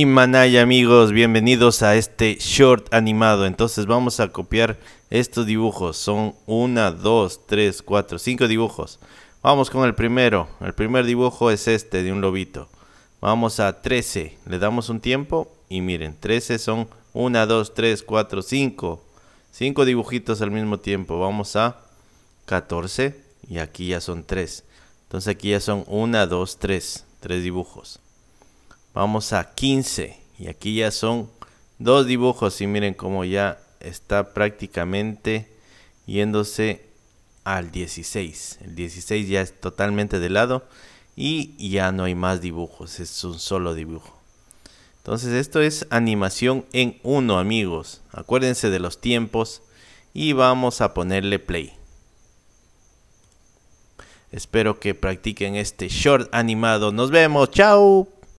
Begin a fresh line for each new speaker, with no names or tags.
Y manaya amigos, bienvenidos a este short animado. Entonces vamos a copiar estos dibujos. Son 1, 2, 3, 4, 5 dibujos. Vamos con el primero. El primer dibujo es este de un lobito. Vamos a 13. Le damos un tiempo y miren, 13 son 1, 2, 3, 4, 5. 5 dibujitos al mismo tiempo. Vamos a 14 y aquí ya son 3. Entonces aquí ya son 1, 2, 3. 3 dibujos. Vamos a 15 y aquí ya son dos dibujos y miren cómo ya está prácticamente yéndose al 16. El 16 ya es totalmente de lado y ya no hay más dibujos, es un solo dibujo. Entonces esto es animación en uno amigos. Acuérdense de los tiempos y vamos a ponerle play. Espero que practiquen este short animado. Nos vemos, chao.